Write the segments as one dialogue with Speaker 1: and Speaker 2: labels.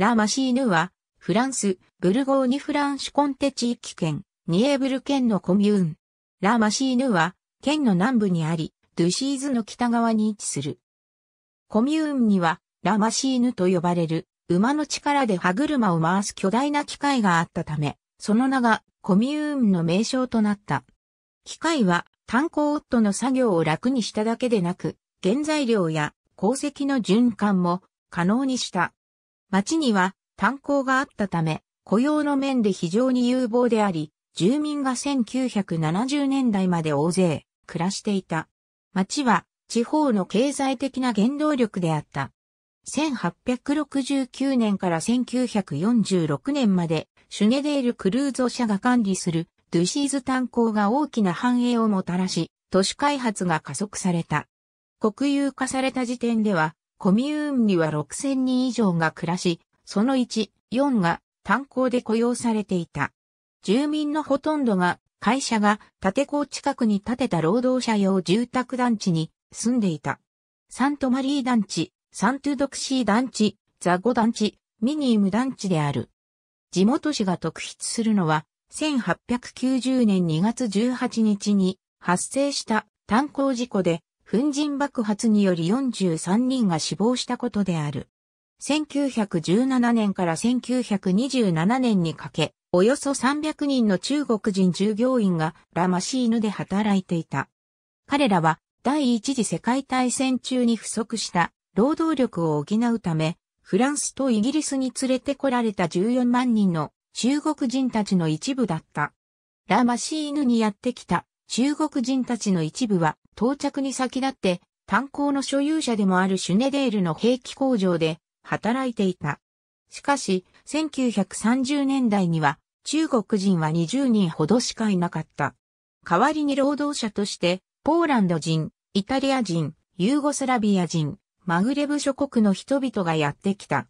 Speaker 1: ラ・マシーヌは、フランス、ブルゴーニュ・フランシュコンテ地域圏、ニエーブル県のコミューン。ラ・マシーヌは、県の南部にあり、ドゥシーズの北側に位置する。コミューンには、ラ・マシーヌと呼ばれる、馬の力で歯車を回す巨大な機械があったため、その名がコミューンの名称となった。機械は炭鉱夫の作業を楽にしただけでなく、原材料や鉱石の循環も可能にした。町には炭鉱があったため、雇用の面で非常に有望であり、住民が1970年代まで大勢暮らしていた。町は地方の経済的な原動力であった。1869年から1946年まで、シュネデール・クルーゾ社が管理するドゥシーズ炭鉱が大きな繁栄をもたらし、都市開発が加速された。国有化された時点では、コミューンには6000人以上が暮らし、その1、4が炭鉱で雇用されていた。住民のほとんどが会社が建港近くに建てた労働者用住宅団地に住んでいた。サントマリー団地、サントゥドクシー団地、ザゴ団地、ミニーム団地である。地元市が特筆するのは、1890年2月18日に発生した炭鉱事故で粉塵爆発により43人が死亡したことである。1917年から1927年にかけ、およそ300人の中国人従業員がラマシーヌで働いていた。彼らは第一次世界大戦中に不足した労働力を補うため、フランスとイギリスに連れてこられた14万人の中国人たちの一部だった。ラマシーヌにやってきた中国人たちの一部は到着に先立って炭鉱の所有者でもあるシュネデールの兵器工場で働いていた。しかし、1930年代には中国人は20人ほどしかいなかった。代わりに労働者として、ポーランド人、イタリア人、ユーゴスラビア人、マグレブ諸国の人々がやってきた。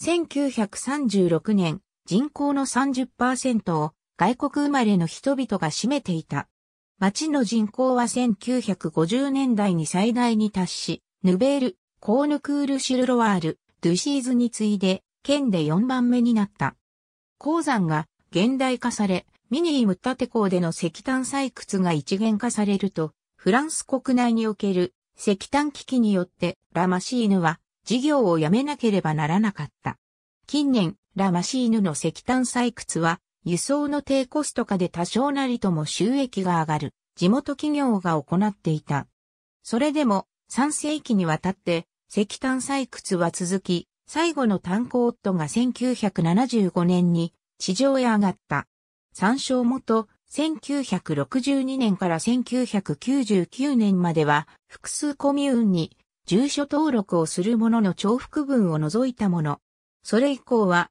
Speaker 1: 1936年、人口の30%を外国生まれの人々が占めていた。町の人口は1950年代に最大に達し、ヌベール、コーヌクールシルロワール、ドゥシーズに次いで、県で4番目になった。鉱山が現代化され、ミニームタテ港での石炭採掘が一元化されると、フランス国内における石炭危機によってラマシーヌは事業をやめなければならなかった。近年、ラマシーヌの石炭採掘は輸送の低コスト化で多少なりとも収益が上がる地元企業が行っていた。それでも3世紀にわたって石炭採掘は続き、最後の炭鉱夫が1975年に地上へ上がった。参照元、1962年から1999年までは複数コミューンに住所登録をするものの重複分を除いたもの。それ以降は